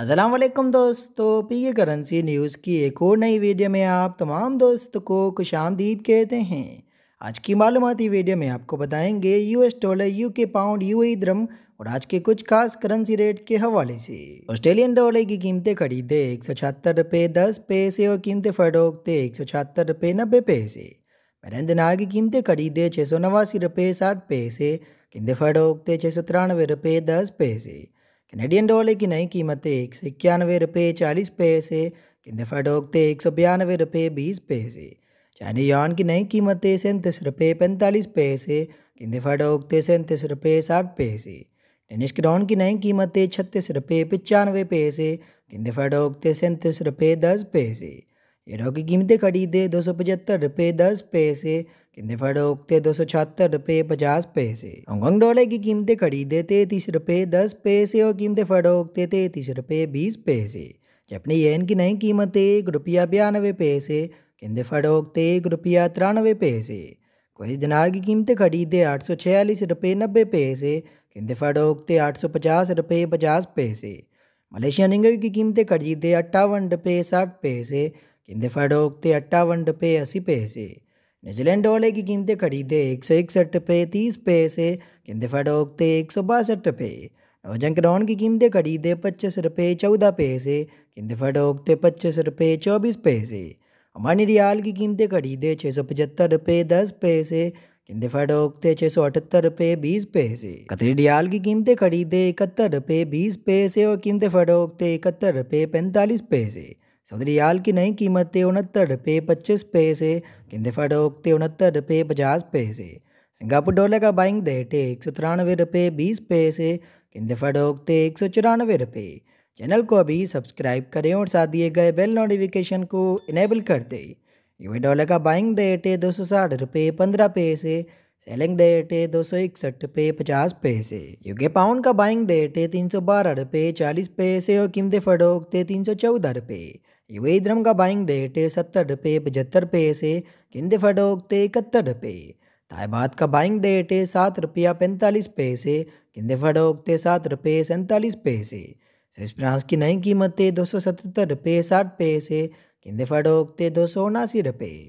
असलम दोस्तों तो पी के करेंसी न्यूज़ की एक और नई वीडियो में आप तमाम दोस्तों को खुश आमदीद कहते हैं आज की मालूमती वीडियो में आपको बताएंगे US dollar U K pound U द्रम और आज के कुछ खास करेंसी रेट के हवाले से ऑस्ट्रेलियन डॉलर की कीमतें खरीदे एक सौ छहत्तर रुपये दस पैसे और कीमतें फटोकते एक सौ छहत्तर रुपये नब्बे पैसे नाग की कीमतें खरीदे छः सौ नवासी रुपये साठ पैसे कीमतें फड़ोकते छः सौ तिरानवे रुपये दस पैसे कैनेडियन डॉलर की नई कीमतें एक सौ इक्यानवे रुपये चालीस पैसे किंदफा डोकते एक सौ बयानवे रुपये बीस पैसे चाइनी यौन की नई कीमतें सैंतीस रुपये पैंतालीस पैसे किंदफा डोकते सैंतीस रुपये साठ पैसे टेनिश क्राउन की नई कीमतें छत्तीस रुपये पचानवे पैसे किंदफा डोकते सैंतीस रुपये दस पैसे हीरो की कीमतें खरीदे दो सौ पचहत्तर रुपये दस पैसे किन्ने फरोखते दो सौ छहत्तर रुपये पचास पैसे हांगकॉन्ग डॉलर की कीमतें खरीदे तैतीस रुपये दस पैसे और कीमतें फरोखते तैतीस रुपये बीस पैसे जपनी येन की नई कीमत एक रुपया बयानवे पैसे किन्ने फरोखते एक रुपया तिरानवे पैसे कोई दिनार की कीमतें खरीदे आठ सौ छियालीस रुपये नब्बे पैसे किन्ने फरोखते आठ सौ पचास रुपये पचास पैसे मलेशिया रिंगल की कीमतें खरीदे अट्ठावन रुपये साठ पैसे किंदेफाडोकते अट्ठावन रुपये अस्सी पैसे न्यूजीलैंड डॉले की कीमतें खरीदे एक सौ इकसठ रुपये तीस पैसे किंदेफाडोकते एक सौ बासठ रुपये नौजंक रॉन की कीमतें खरीदे पच्चीस रुपये चौदह पैसे किंदेफाडोकते पच्चीस रुपये चौबीस पैसे अमानी रियाल की कीमतें खरीदे छः सौ पचहत्तर रुपये दस पैसे किंदेफाडोकते छः सौ अठहत्तर रुपये बीस पैसे कतरी रियाल की कीमतें खरीदे इकहत्तर रुपये बीस पैसे और किंदे किंदेफाडोकते इकहत्तर रुपये पैंतालीस पैसे सऊदी रियाल की नई कीमत उनहत्तर रुपये पच्चीस पैसे किंदे थे उनहत्तर रुपये पचास पैसे सिंगापुर डॉलर का बाइंग डेट है एक सौ तिरानवे रुपये बीस पैसे किंदे थे एक सौ चौरानवे रुपये चैनल को अभी सब्सक्राइब करें और साथ दिए गए बेल नोटिफिकेशन को इनेबल कर दें यूए डॉलर का बाइंग डेट है दो सौ साठ रुपये पंद्रह पैसे सेलिंग डेट है दो सौ इकसठ पे पचास पैसे यूके पाउंड का बाइंग डेट है तीन सौ बारह रुपये चालीस पैसे और कीमतें फडोकते तीन सौ चौदह रुपये यूए द्रम का बाइंग डेट है सत्तर रुपये पचहत्तर पैसे कीमतें फरोखते इकहत्तर रुपये ताइबाद का बाइंग डेट है सात रुपया पैंतालीस पैसे कीमतें फरोखते सात रुपये सैंतालीस पैसे स्विस फ्रांस की नई कीमत है दो सौ सतहत्तर रुपये साठ पैसे कीमतें फरोखते दो सौ उनासी रुपये